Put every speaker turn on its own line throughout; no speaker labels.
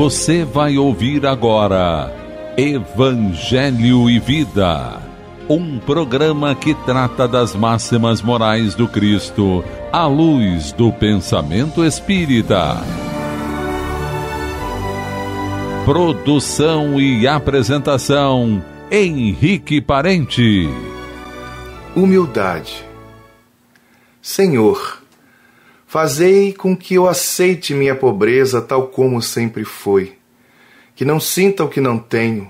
Você vai ouvir agora Evangelho e Vida, um programa que trata das máximas morais do Cristo à luz do pensamento espírita. Produção e apresentação Henrique Parente. Humildade. Senhor, Fazei com que eu aceite minha pobreza tal como sempre foi, que não sinta o que não tenho,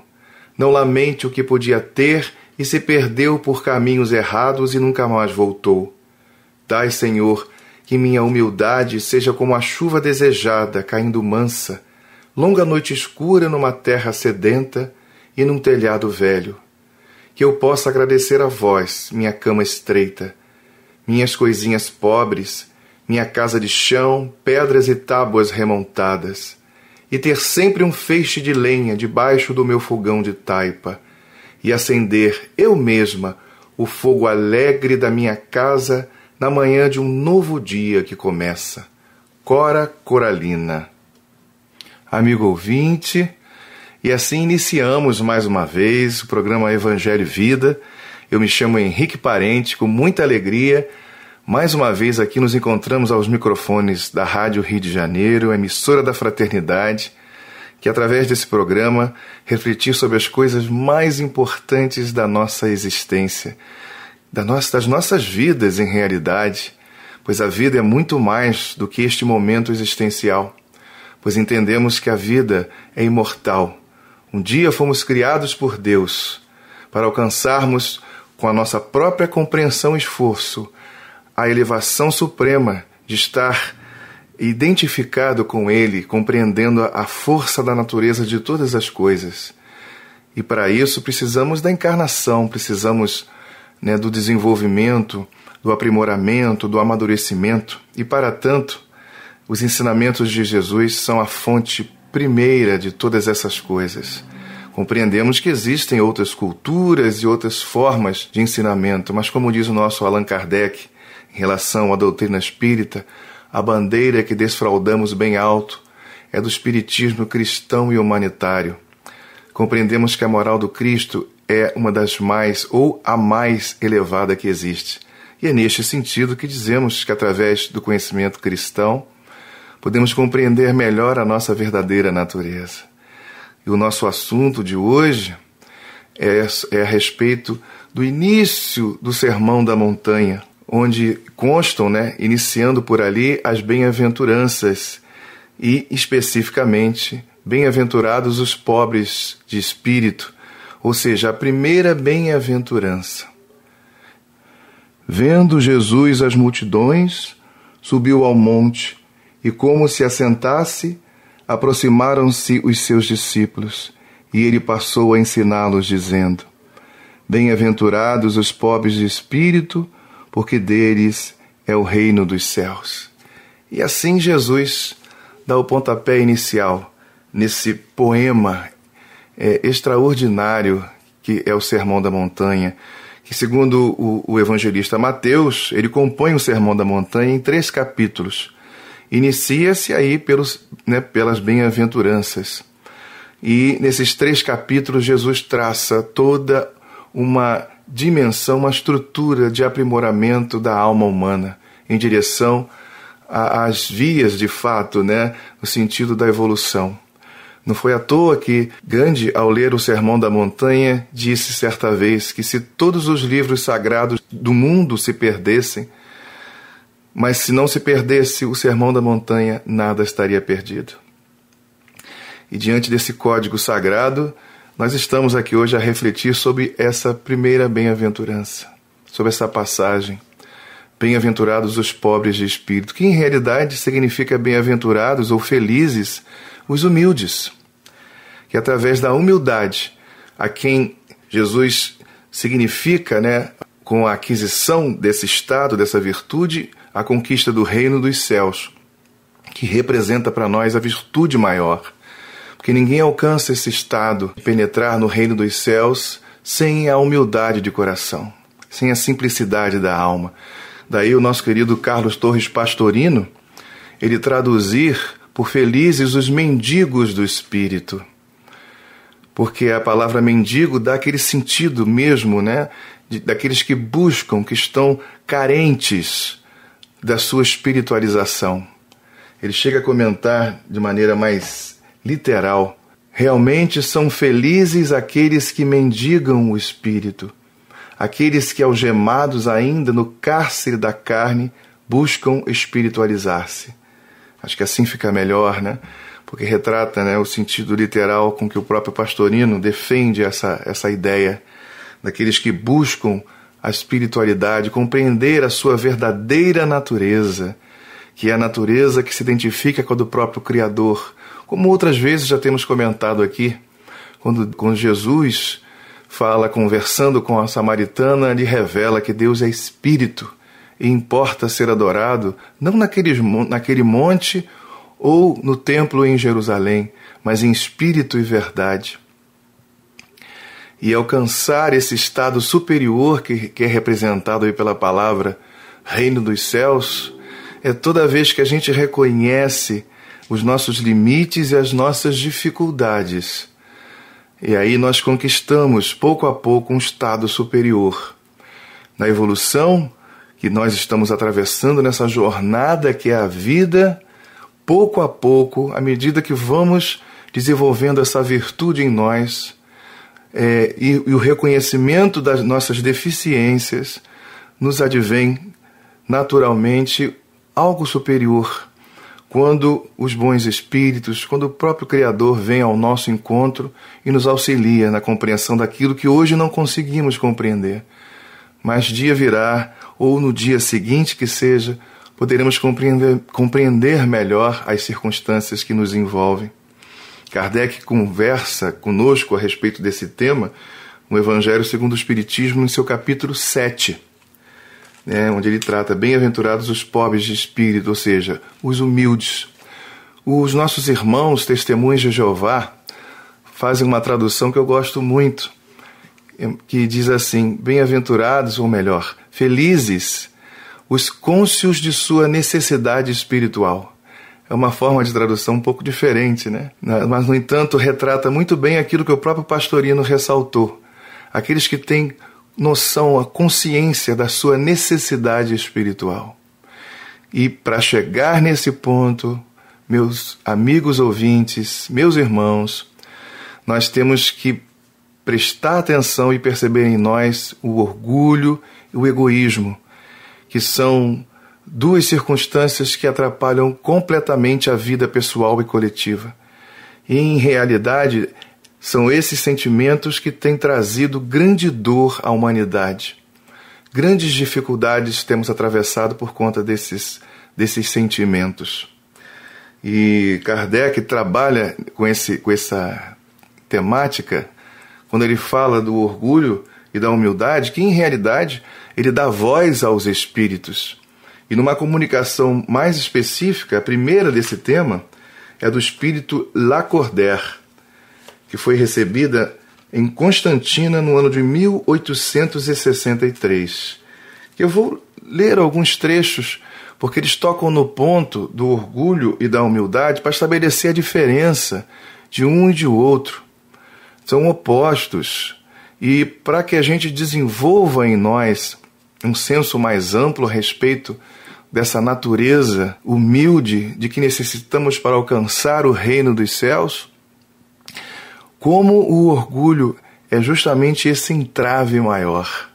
não lamente o que podia ter e se perdeu por caminhos errados e nunca mais voltou. Dai, Senhor, que minha humildade seja como a chuva desejada, caindo mansa, longa noite escura numa terra sedenta e num telhado velho. Que eu possa agradecer a vós, minha cama estreita, minhas coisinhas pobres minha casa de chão, pedras e tábuas remontadas, e ter sempre um feixe de lenha debaixo do meu fogão de taipa, e acender eu mesma o fogo alegre da minha casa na manhã de um novo dia que começa. Cora Coralina. Amigo ouvinte, e assim iniciamos mais uma vez o programa Evangelho e Vida. Eu me chamo Henrique Parente, com muita alegria mais uma vez aqui nos encontramos aos microfones da Rádio Rio de Janeiro, emissora da Fraternidade, que através desse programa refletir sobre as coisas mais importantes da nossa existência, das nossas vidas em realidade, pois a vida é muito mais do que este momento existencial, pois entendemos que a vida é imortal. Um dia fomos criados por Deus para alcançarmos com a nossa própria compreensão e esforço a elevação suprema de estar identificado com Ele, compreendendo a força da natureza de todas as coisas. E para isso precisamos da encarnação, precisamos né, do desenvolvimento, do aprimoramento, do amadurecimento. E para tanto, os ensinamentos de Jesus são a fonte primeira de todas essas coisas. Compreendemos que existem outras culturas e outras formas de ensinamento, mas como diz o nosso Allan Kardec, em relação à doutrina espírita, a bandeira é que desfraudamos bem alto é do espiritismo cristão e humanitário. Compreendemos que a moral do Cristo é uma das mais ou a mais elevada que existe. E é neste sentido que dizemos que, através do conhecimento cristão, podemos compreender melhor a nossa verdadeira natureza. E o nosso assunto de hoje é, é a respeito do início do Sermão da Montanha, onde constam, né, iniciando por ali, as bem-aventuranças e, especificamente, bem-aventurados os pobres de espírito, ou seja, a primeira bem-aventurança. Vendo Jesus as multidões, subiu ao monte e, como se assentasse, aproximaram-se os seus discípulos e ele passou a ensiná-los, dizendo: Bem-aventurados os pobres de espírito, porque deles é o reino dos céus. E assim Jesus dá o pontapé inicial nesse poema é, extraordinário que é o Sermão da Montanha, que, segundo o, o evangelista Mateus, ele compõe o Sermão da Montanha em três capítulos. Inicia-se aí pelos, né, pelas bem-aventuranças. E nesses três capítulos, Jesus traça toda uma dimensão, uma estrutura de aprimoramento da alma humana em direção às vias de fato, né, no sentido da evolução. Não foi à toa que Gandhi, ao ler o Sermão da Montanha, disse certa vez que se todos os livros sagrados do mundo se perdessem, mas se não se perdesse o Sermão da Montanha, nada estaria perdido. E diante desse código sagrado, nós estamos aqui hoje a refletir sobre essa primeira bem-aventurança, sobre essa passagem. Bem-aventurados os pobres de espírito, que em realidade significa bem-aventurados ou felizes os humildes, que através da humildade, a quem Jesus significa, né, com a aquisição desse estado, dessa virtude, a conquista do reino dos céus, que representa para nós a virtude maior porque ninguém alcança esse estado de penetrar no reino dos céus sem a humildade de coração, sem a simplicidade da alma. Daí o nosso querido Carlos Torres Pastorino, ele traduzir por felizes os mendigos do espírito. Porque a palavra mendigo dá aquele sentido mesmo, né? De, daqueles que buscam, que estão carentes da sua espiritualização. Ele chega a comentar de maneira mais literal. Realmente são felizes aqueles que mendigam o espírito, aqueles que, algemados ainda no cárcere da carne, buscam espiritualizar-se. Acho que assim fica melhor, né? Porque retrata né, o sentido literal com que o próprio Pastorino defende essa, essa ideia daqueles que buscam a espiritualidade, compreender a sua verdadeira natureza que é a natureza que se identifica com a do próprio Criador, como outras vezes já temos comentado aqui, quando, quando Jesus fala, conversando com a samaritana, lhe revela que Deus é espírito e importa ser adorado não naquele, naquele monte ou no templo em Jerusalém, mas em espírito e verdade. E alcançar esse estado superior que, que é representado aí pela palavra reino dos céus, é toda vez que a gente reconhece os nossos limites e as nossas dificuldades. E aí nós conquistamos pouco a pouco um estado superior. Na evolução que nós estamos atravessando nessa jornada que é a vida, pouco a pouco, à medida que vamos desenvolvendo essa virtude em nós é, e, e o reconhecimento das nossas deficiências, nos advém naturalmente algo superior. Quando os bons espíritos, quando o próprio Criador vem ao nosso encontro e nos auxilia na compreensão daquilo que hoje não conseguimos compreender. Mas dia virá, ou no dia seguinte que seja, poderemos compreender, compreender melhor as circunstâncias que nos envolvem. Kardec conversa conosco a respeito desse tema no Evangelho segundo o Espiritismo, em seu capítulo 7 né, onde ele trata bem-aventurados os pobres de espírito, ou seja, os humildes. Os nossos irmãos testemunhos de Jeová fazem uma tradução que eu gosto muito, que diz assim: bem-aventurados, ou melhor, felizes, os cônscios de sua necessidade espiritual. É uma forma de tradução um pouco diferente, né? Mas, no entanto, retrata muito bem aquilo que o próprio Pastorino ressaltou. Aqueles que têm noção, a consciência da sua necessidade espiritual. E para chegar nesse ponto, meus amigos ouvintes, meus irmãos, nós temos que prestar atenção e perceber em nós o orgulho e o egoísmo, que são duas circunstâncias que atrapalham completamente a vida pessoal e coletiva. E, em realidade, são esses sentimentos que têm trazido grande dor à humanidade. Grandes dificuldades temos atravessado por conta desses, desses sentimentos. E Kardec trabalha com, esse, com essa temática quando ele fala do orgulho e da humildade, que em realidade ele dá voz aos espíritos. E numa comunicação mais específica, a primeira desse tema é do espírito Lacordaire, que foi recebida em Constantina no ano de 1863. Eu vou ler alguns trechos porque eles tocam no ponto do orgulho e da humildade para estabelecer a diferença de um e de outro. São opostos. E para que a gente desenvolva em nós um senso mais amplo a respeito dessa natureza humilde de que necessitamos para alcançar o reino dos céus, como o orgulho é justamente esse entrave maior.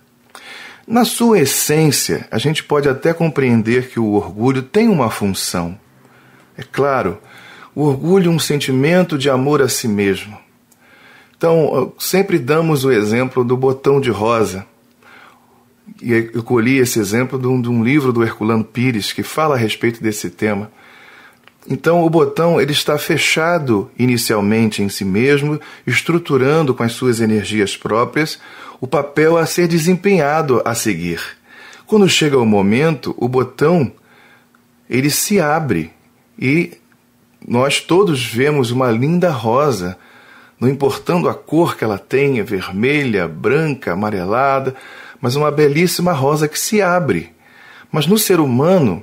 Na sua essência, a gente pode até compreender que o orgulho tem uma função. É claro, o orgulho é um sentimento de amor a si mesmo. Então, sempre damos o exemplo do botão de rosa. E eu colhi esse exemplo de um, livro do Herculano Pires que fala a respeito desse tema. Então o botão ele está fechado inicialmente em si mesmo, estruturando com as suas energias próprias o papel a ser desempenhado a seguir. Quando chega o momento, o botão ele se abre e nós todos vemos uma linda rosa, não importando a cor que ela tenha, vermelha, branca, amarelada, mas uma belíssima rosa que se abre. Mas no ser humano,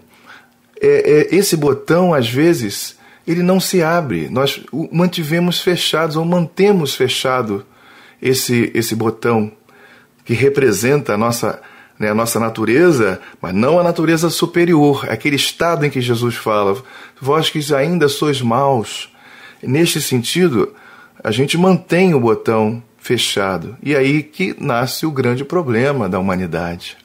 é, é, esse botão, às vezes, ele não se abre. Nós o mantivemos fechados ou mantemos fechado esse, esse botão que representa a nossa, né, a nossa natureza, mas não a natureza superior, aquele estado em que Jesus fala, vós que ainda sois maus. Neste sentido, a gente mantém o botão fechado. E aí que nasce o grande problema da humanidade.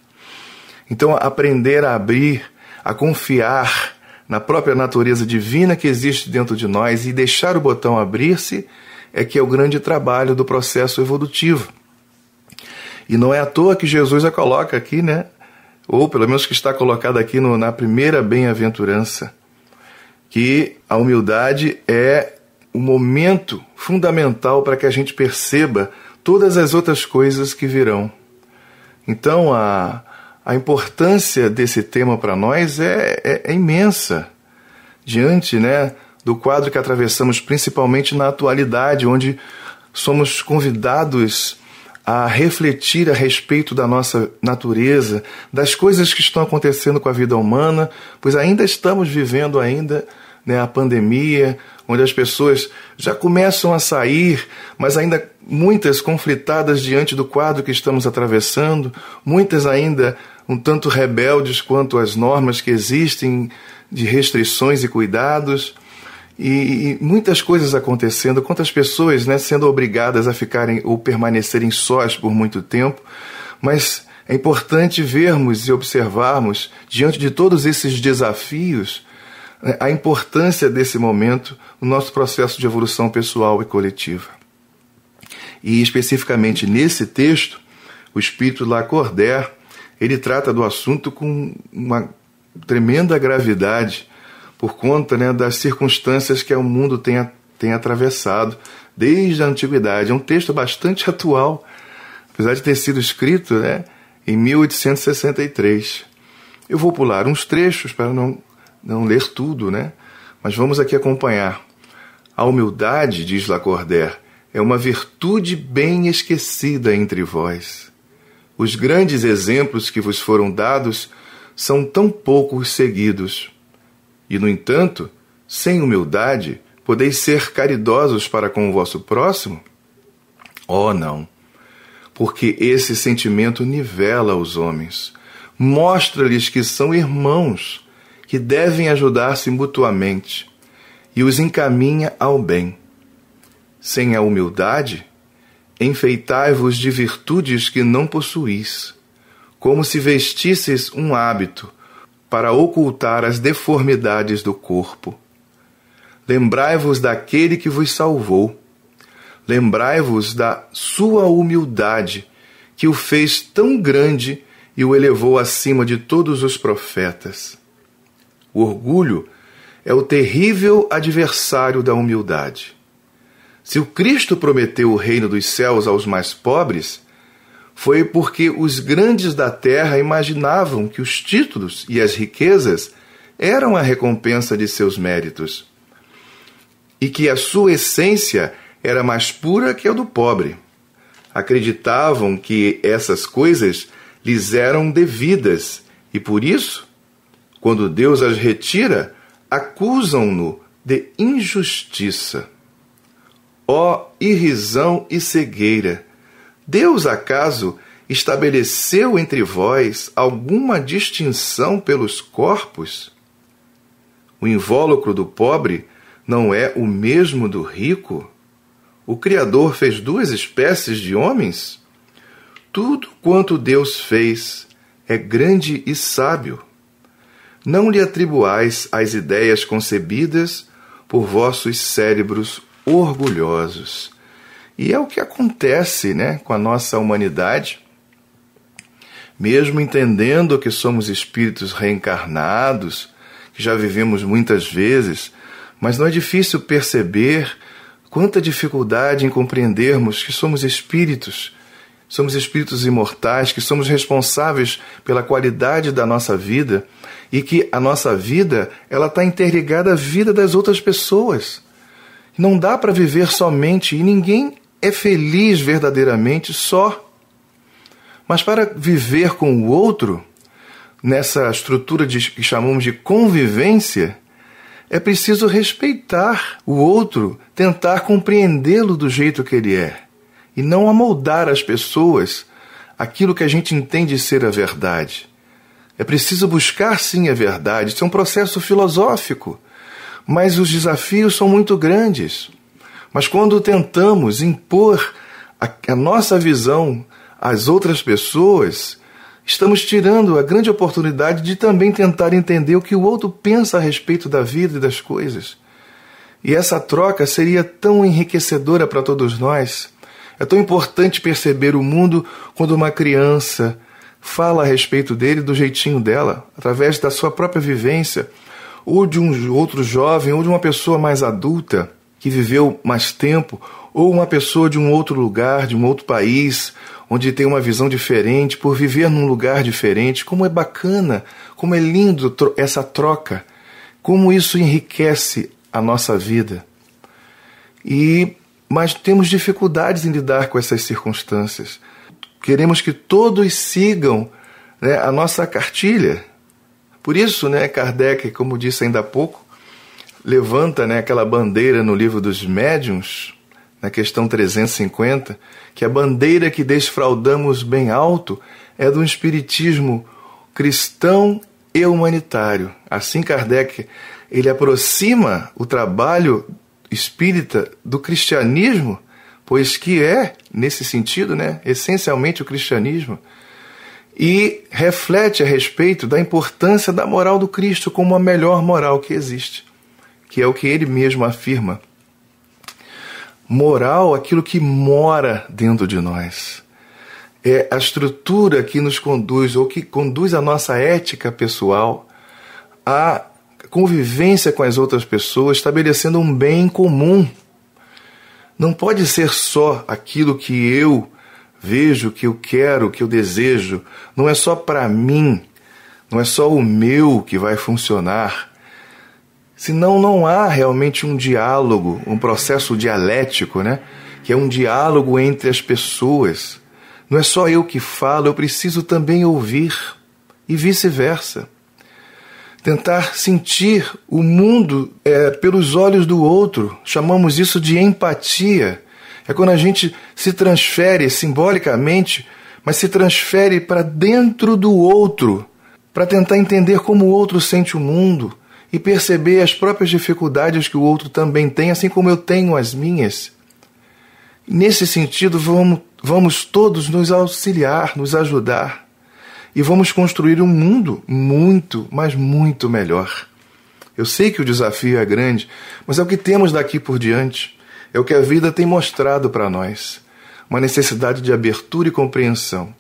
Então, aprender a abrir a confiar na própria natureza divina que existe dentro de nós e deixar o botão abrir-se é que é o grande trabalho do processo evolutivo. E não é à toa que Jesus a coloca aqui, né? Ou pelo menos que está colocado aqui no, na primeira bem-aventurança, que a humildade é o momento fundamental para que a gente perceba todas as outras coisas que virão. Então, a, a importância desse tema para nós é, é, é, imensa diante né, do quadro que atravessamos, principalmente na atualidade, onde somos convidados a refletir a respeito da nossa natureza, das coisas que estão acontecendo com a vida humana, pois ainda estamos vivendo ainda né, a pandemia, onde as pessoas já começam a sair, mas ainda muitas conflitadas diante do quadro que estamos atravessando, muitas ainda um tanto rebeldes quanto às normas que existem de restrições e cuidados. E, e, muitas coisas acontecendo, quantas pessoas né, sendo obrigadas a ficarem ou permanecerem sós por muito tempo, mas é importante vermos e observarmos, diante de todos esses desafios, é, a importância desse momento no nosso processo de evolução pessoal e coletiva. E especificamente nesse texto, o espírito Lacordaire ele trata do assunto com uma tremenda gravidade por conta né, das circunstâncias que o mundo tem, tem atravessado desde a antiguidade. É um texto bastante atual, apesar de ter sido escrito né, em 1863. Eu vou pular uns trechos para não, não ler tudo, né? mas vamos aqui acompanhar. A humildade, diz Lacordaire, é uma virtude bem esquecida entre vós os grandes exemplos que vos foram dados são tão poucos seguidos. E, no entanto, sem humildade, podeis ser caridosos para com o vosso próximo? Oh, não! Porque esse sentimento nivela os homens, mostra-lhes que são irmãos, que devem ajudar-se mutuamente e os encaminha ao bem. Sem a humildade, enfeitai-vos de virtudes que não possuís, como se vestisses um hábito para ocultar as deformidades do corpo. Lembrai-vos daquele que vos salvou. Lembrai-vos da sua humildade, que o fez tão grande e o elevou acima de todos os profetas. O orgulho é o terrível adversário da humildade. Se o Cristo prometeu o reino dos céus aos mais pobres, foi porque os grandes da terra imaginavam que os títulos e as riquezas eram a recompensa de seus méritos e que a sua essência era mais pura que a do pobre. Acreditavam que essas coisas lhes eram devidas e por isso, quando Deus as retira, acusam-no de injustiça ó irrisão e cegueira! Deus acaso estabeleceu entre vós alguma distinção pelos corpos? O invólucro do pobre não é o mesmo do rico? O Criador fez duas espécies de homens? Tudo quanto Deus fez é grande e sábio. Não lhe atribuais as ideias concebidas por vossos cérebros orgulhosos. E é o que acontece né, com a nossa humanidade. Mesmo entendendo que somos espíritos reencarnados, que já vivemos muitas vezes, mas não é difícil perceber quanta dificuldade em compreendermos que somos espíritos, somos espíritos imortais, que somos responsáveis pela qualidade da nossa vida e que a nossa vida ela está interligada à vida das outras pessoas. Não dá para viver somente e ninguém é feliz verdadeiramente só. Mas para viver com o outro, nessa estrutura de, que chamamos de convivência, é preciso respeitar o outro, tentar compreendê-lo do jeito que ele é e não amoldar as pessoas aquilo que a gente entende ser a verdade. É preciso buscar sim a verdade, isso é um processo filosófico mas os desafios são muito grandes. Mas quando tentamos impor a, a nossa visão às outras pessoas, estamos tirando a grande oportunidade de também tentar entender o que o outro pensa a respeito da vida e das coisas. E essa troca seria tão enriquecedora para todos nós. É tão importante perceber o mundo quando uma criança fala a respeito dele do jeitinho dela, através da sua própria vivência, ou de um outro jovem, ou de uma pessoa mais adulta que viveu mais tempo, ou uma pessoa de um outro lugar, de um outro país, onde tem uma visão diferente, por viver num lugar diferente. Como é bacana, como é lindo essa troca, como isso enriquece a nossa vida. E mas temos dificuldades em lidar com essas circunstâncias. Queremos que todos sigam né, a nossa cartilha, por isso, né, Kardec, como disse ainda há pouco, levanta né, aquela bandeira no livro dos médiuns, na questão 350, que a bandeira que desfraudamos bem alto é do espiritismo cristão e humanitário. Assim Kardec, ele aproxima o trabalho espírita do cristianismo, pois que é, nesse sentido, né, essencialmente o cristianismo, e reflete a respeito da importância da moral do Cristo como a melhor moral que existe, que é o que ele mesmo afirma. Moral, aquilo que mora dentro de nós. É a estrutura que nos conduz ou que conduz a nossa ética pessoal, a convivência com as outras pessoas, estabelecendo um bem comum. Não pode ser só aquilo que eu vejo, que eu quero, que eu desejo, não é só para mim, não é só o meu que vai funcionar. Senão não há realmente um diálogo, um processo dialético, né? Que é um diálogo entre as pessoas. Não é só eu que falo, eu preciso também ouvir e vice-versa. Tentar sentir o mundo é, pelos olhos do outro, chamamos isso de empatia é quando a gente se transfere simbolicamente, mas se transfere para dentro do outro, para tentar entender como o outro sente o mundo e perceber as próprias dificuldades que o outro também tem, assim como eu tenho as minhas. Nesse sentido, vamos, vamos todos nos auxiliar, nos ajudar e vamos construir um mundo muito, mas muito melhor. Eu sei que o desafio é grande, mas é o que temos daqui por diante. É o que a vida tem mostrado para nós, uma necessidade de abertura e compreensão,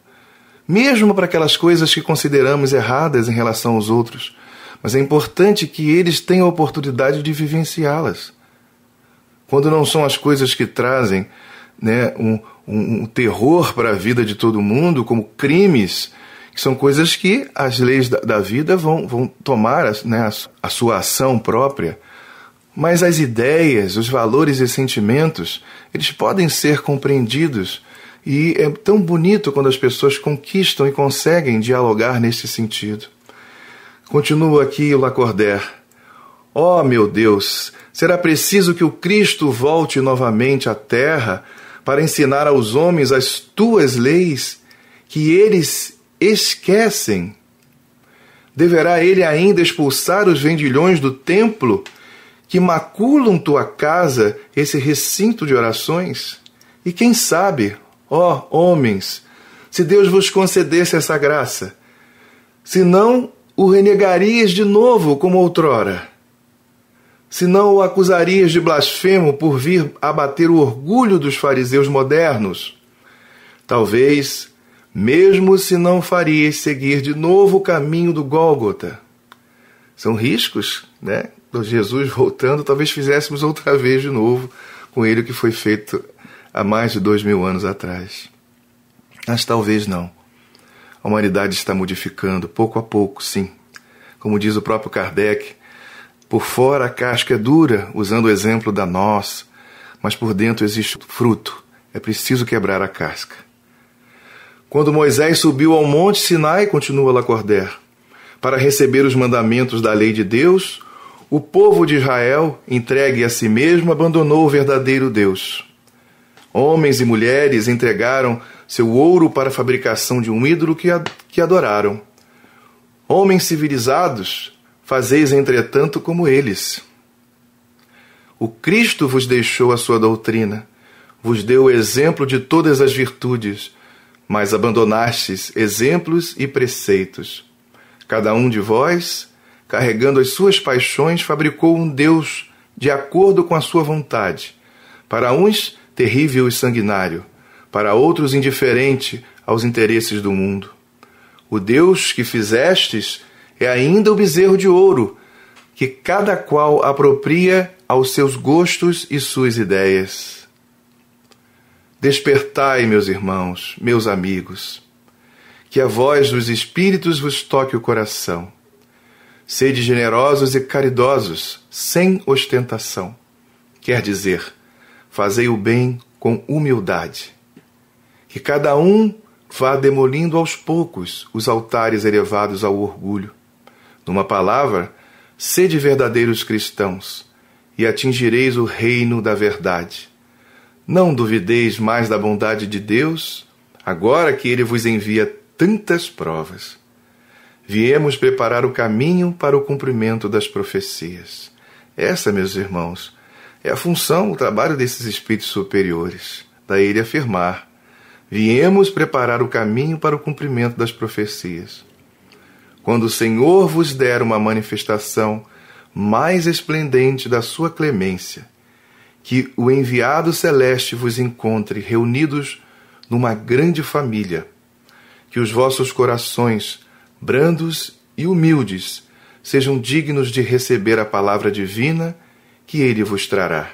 mesmo para aquelas coisas que consideramos erradas em relação aos outros, mas é importante que eles tenham a oportunidade de vivenciá-las. Quando não são as coisas que trazem né, um, um, um terror para a vida de todo mundo, como crimes, que são coisas que as leis da, da vida vão, vão tomar né, a, a sua ação própria mas as ideias, os valores e sentimentos, eles podem ser compreendidos. E é tão bonito quando as pessoas conquistam e conseguem dialogar nesse sentido. Continua aqui o Lacordaire. Oh, meu Deus, será preciso que o Cristo volte novamente à terra para ensinar aos homens as tuas leis que eles esquecem? Deverá ele ainda expulsar os vendilhões do templo que maculam tua casa, esse recinto de orações? E quem sabe, ó homens, se Deus vos concedesse essa graça, se não o renegarias de novo como outrora, se não o acusarias de blasfemo por vir abater o orgulho dos fariseus modernos, talvez, mesmo se não farias seguir de novo o caminho do Gólgota. São riscos, né? Jesus voltando, talvez fizéssemos outra vez de novo com ele o que foi feito há mais de dois mil anos atrás. Mas talvez não. A humanidade está modificando, pouco a pouco, sim. Como diz o próprio Kardec, por fora a casca é dura, usando o exemplo da nós mas por dentro existe fruto. É preciso quebrar a casca. Quando Moisés subiu ao monte Sinai, continua Lacordaire, para receber os mandamentos da lei de Deus, o povo de Israel, entregue a si mesmo, abandonou o verdadeiro Deus. Homens e mulheres entregaram seu ouro para a fabricação de um ídolo que adoraram. Homens civilizados, fazeis entretanto como eles. O Cristo vos deixou a sua doutrina, vos deu o exemplo de todas as virtudes, mas abandonastes exemplos e preceitos. Cada um de vós carregando as suas paixões, fabricou um Deus de acordo com a sua vontade. Para uns, terrível e sanguinário, para outros, indiferente aos interesses do mundo. O Deus que fizestes é ainda o bezerro de ouro, que cada qual apropria aos seus gostos e suas ideias. Despertai, meus irmãos, meus amigos, que a voz dos Espíritos vos toque o coração Sede generosos e caridosos, sem ostentação. Quer dizer, fazei o bem com humildade. Que cada um vá demolindo aos poucos os altares elevados ao orgulho. Numa palavra, sede verdadeiros cristãos e atingireis o reino da verdade. Não duvideis mais da bondade de Deus, agora que ele vos envia tantas provas viemos preparar o caminho para o cumprimento das profecias. Essa, meus irmãos, é a função, o trabalho desses espíritos superiores. Daí ele afirmar: Viemos preparar o caminho para o cumprimento das profecias. Quando o Senhor vos der uma manifestação mais esplendente da sua clemência, que o enviado celeste vos encontre reunidos numa grande família, que os vossos corações brandos e humildes, sejam dignos de receber a palavra divina que ele vos trará.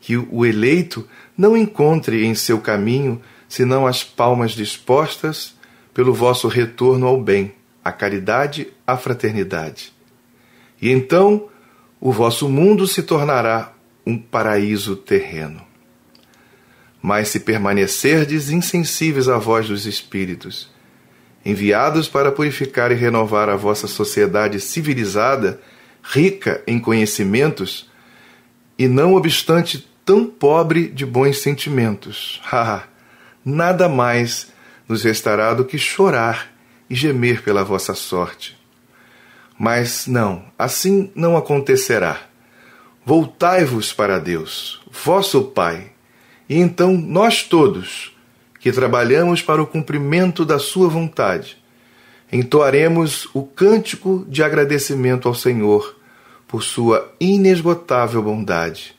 Que o eleito não encontre em seu caminho senão as palmas dispostas pelo vosso retorno ao bem, à caridade, à fraternidade. E então o vosso mundo se tornará um paraíso terreno. Mas se permanecerdes insensíveis à voz dos Espíritos, enviados para purificar e renovar a vossa sociedade civilizada, rica em conhecimentos, e não obstante tão pobre de bons sentimentos. Nada mais nos restará do que chorar e gemer pela vossa sorte. Mas não, assim não acontecerá. Voltai-vos para Deus, vosso Pai, e então nós todos, que trabalhamos para o cumprimento da Sua vontade, entoaremos o cântico de agradecimento ao Senhor por Sua inesgotável bondade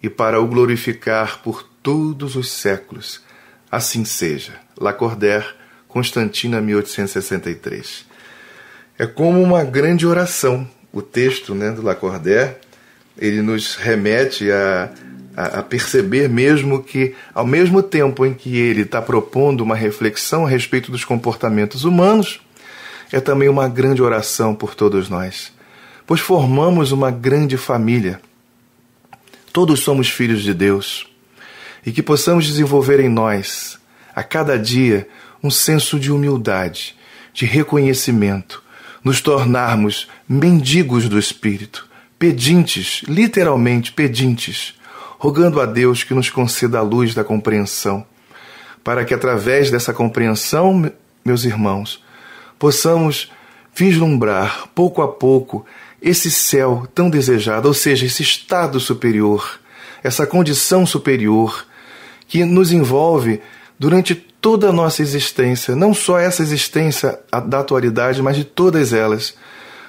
e para o glorificar por todos os séculos. Assim seja. Lacordaire, Constantina, 1863. É como uma grande oração. O texto né, do Lacordaire, ele nos remete a a, a perceber mesmo que, ao mesmo tempo em que ele está propondo uma reflexão a respeito dos comportamentos humanos, é também uma grande oração por todos nós, pois formamos uma grande família. Todos somos filhos de Deus e que possamos desenvolver em nós, a cada dia, um senso de humildade, de reconhecimento, nos tornarmos mendigos do Espírito, pedintes, literalmente pedintes, rogando a Deus que nos conceda a luz da compreensão, para que através dessa compreensão, meus irmãos, possamos vislumbrar pouco a pouco esse céu tão desejado, ou seja, esse estado superior, essa condição superior que nos envolve durante toda a nossa existência, não só essa existência da atualidade, mas de todas elas,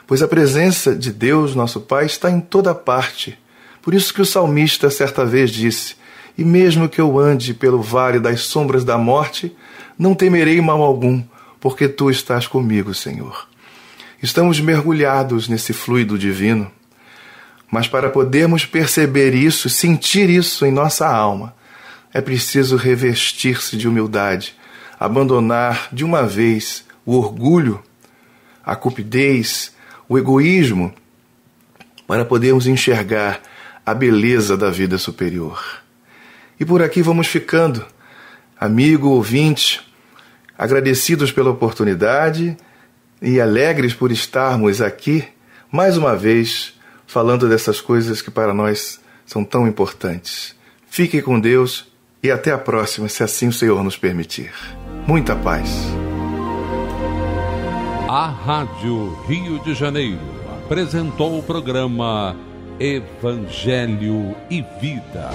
pois a presença de Deus, nosso Pai, está em toda parte. Por isso que o salmista certa vez disse: E mesmo que eu ande pelo vale das sombras da morte, não temerei mal algum, porque tu estás comigo, Senhor. Estamos mergulhados nesse fluido divino. Mas para podermos perceber isso, sentir isso em nossa alma, é preciso revestir-se de humildade, abandonar de uma vez o orgulho, a cupidez, o egoísmo, para podermos enxergar a beleza da vida superior. E por aqui vamos ficando. Amigo ouvinte, agradecidos pela oportunidade e alegres por estarmos aqui mais uma vez falando dessas coisas que para nós são tão importantes. Fiquem com Deus e até a próxima, se assim o Senhor nos permitir. Muita paz. A Rádio Rio de Janeiro apresentou o programa Evangelho e Vida.